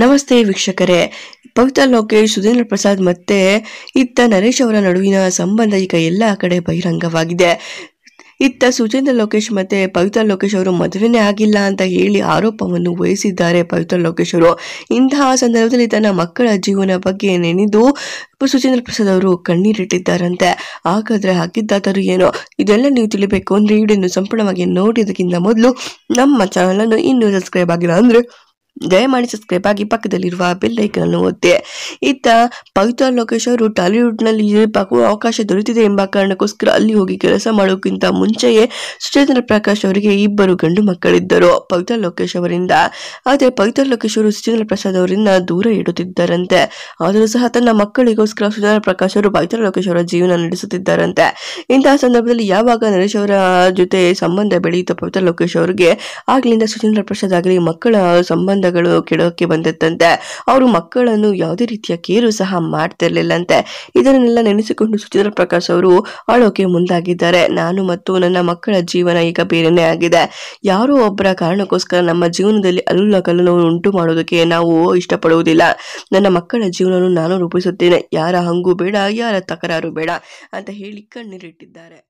ನಮಸ್ತೆ ವೀಕ್ಷಕರೇ ಪವಿತ್ರ ಲೋಕೇಶ್ ಸುಧೀಂದ್ರ ಪ್ರಸಾದ್ ಮತ್ತೆ ಇತ್ತ ನರೇಶ್ ಅವರ ನಡುವಿನ ಸಂಬಂಧ ಈಗ ಎಲ್ಲ ಕಡೆ ಬಹಿರಂಗವಾಗಿದೆ ಇತ್ತ ಸುಜೇಂದ್ರ ಲೋಕೇಶ್ ಮತ್ತೆ ಪವಿತ್ರ ಲೋಕೇಶ್ ಅವರು ಮದುವೆನೇ ಆಗಿಲ್ಲ ಅಂತ ಹೇಳಿ ಆರೋಪವನ್ನು ವಹಿಸಿದ್ದಾರೆ ಪವಿತ್ರ ಲೋಕೇಶ್ ಅವರು ಇಂತಹ ಸಂದರ್ಭದಲ್ಲಿ ತನ್ನ ಮಕ್ಕಳ ಜೀವನ ಬಗ್ಗೆ ನೆನೆದು ಸುಚೇಂದ್ರ ಪ್ರಸಾದ್ ಅವರು ಕಣ್ಣೀರಿಟ್ಟಿದ್ದಾರಂತೆ ಹಾಗಾದ್ರೆ ಹಾಕಿದ್ದಾತರು ಏನೋ ಇದೆಲ್ಲ ನೀವು ತಿಳಿಬೇಕು ಅಂದ್ರೆ ವಿಡಿಯೋನು ಸಂಪೂರ್ಣವಾಗಿ ನೋಡಿದಕ್ಕಿಂತ ಮೊದಲು ನಮ್ಮ ಅನ್ನು ಇನ್ನೂ ಸಬ್ಸ್ಕ್ರೈಬ್ ಆಗಿಲ್ಲ ಅಂದ್ರೆ ದಯಮಾಡಿ ಸಬ್ಸ್ಕ್ರೈಬ್ ಆಗಿ ಪಕ್ಕದಲ್ಲಿರುವ ಬೆಲ್ ಐಕನ್ ಒತ್ತಿ ಇತ್ತ ಪವಿತ್ರ ಲೋಕೇಶ್ ಅವರು ನಲ್ಲಿ ಇರಬೇಕು ಅವಕಾಶ ದೊರೆತಿದೆ ಎಂಬ ಕಾರಣಕ್ಕೋಸ್ಕರ ಅಲ್ಲಿ ಹೋಗಿ ಕೆಲಸ ಮಾಡೋಕ್ಕಿಂತ ಮುಂಚೆಯೇ ಸುಚೇಂದ್ರ ಪ್ರಕಾಶ್ ಅವರಿಗೆ ಇಬ್ಬರು ಗಂಡು ಮಕ್ಕಳಿದ್ದರು ಪವಿತ್ರ ಲೋಕೇಶ್ ಅವರಿಂದ ಆದರೆ ಪವಿತ್ರ ಲೋಕೇಶ್ ಅವರು ಸುಚೇಂದ್ರ ಪ್ರಸಾದ್ ಅವರಿಂದ ದೂರ ಇಡುತ್ತಿದ್ದಾರಂತೆ ಆದರೂ ಸಹ ತನ್ನ ಮಕ್ಕಳಿಗೋಸ್ಕರ ಸುಚೇಂದ್ರ ಪ್ರಕಾಶ್ ಅವರು ಪವಿತ್ರ ಲೋಕೇಶ್ ಅವರ ಜೀವನ ನಡೆಸುತ್ತಿದ್ದಾರಂತೆ ಇಂತಹ ಸಂದರ್ಭದಲ್ಲಿ ಯಾವಾಗ ನರೇಶ್ ಅವರ ಜೊತೆ ಸಂಬಂಧ ಬೆಳೆಯಿತು ಪವಿತ್ರ ಲೋಕೇಶ್ ಅವರಿಗೆ ಆಗ್ಲಿಂದ ಸುಚೇಂದ್ರ ಪ್ರಸಾದ್ ಆಗಲಿ ಮಕ್ಕಳ ಸಂಬಂಧ ಕೆಡೋಕೆ ಬಂದಿತ್ತಂತೆ ಅವರು ಮಕ್ಕಳನ್ನು ಯಾವುದೇ ರೀತಿಯ ಕೇರು ಸಹ ಮಾಡ್ತಿರ್ಲಿಲ್ಲಂತೆ ಇದನ್ನೆಲ್ಲ ನೆನೆಸಿಕೊಂಡು ಸುಚಿತ್ರ ಪ್ರಕಾಶ್ ಅವರು ಅಳೋಕೆ ಮುಂದಾಗಿದ್ದಾರೆ ನಾನು ಮತ್ತು ನನ್ನ ಮಕ್ಕಳ ಜೀವನ ಈಗ ಬೇರೆನೇ ಆಗಿದೆ ಯಾರೋ ಒಬ್ಬರ ಕಾರಣಕ್ಕೋಸ್ಕರ ನಮ್ಮ ಜೀವನದಲ್ಲಿ ಅಲ್ಲುಲ ಕಲ್ಲುನವನ್ನು ಉಂಟು ಮಾಡೋದಕ್ಕೆ ನಾವು ಇಷ್ಟಪಡುವುದಿಲ್ಲ ನನ್ನ ಮಕ್ಕಳ ಜೀವನವನ್ನು ನಾನು ರೂಪಿಸುತ್ತೇನೆ ಯಾರ ಹಂಗು ಬೇಡ ಯಾರ ತಕರಾರು ಬೇಡ ಅಂತ ಹೇಳಿ ಕಣ್ಣೀರಿಟ್ಟಿದ್ದಾರೆ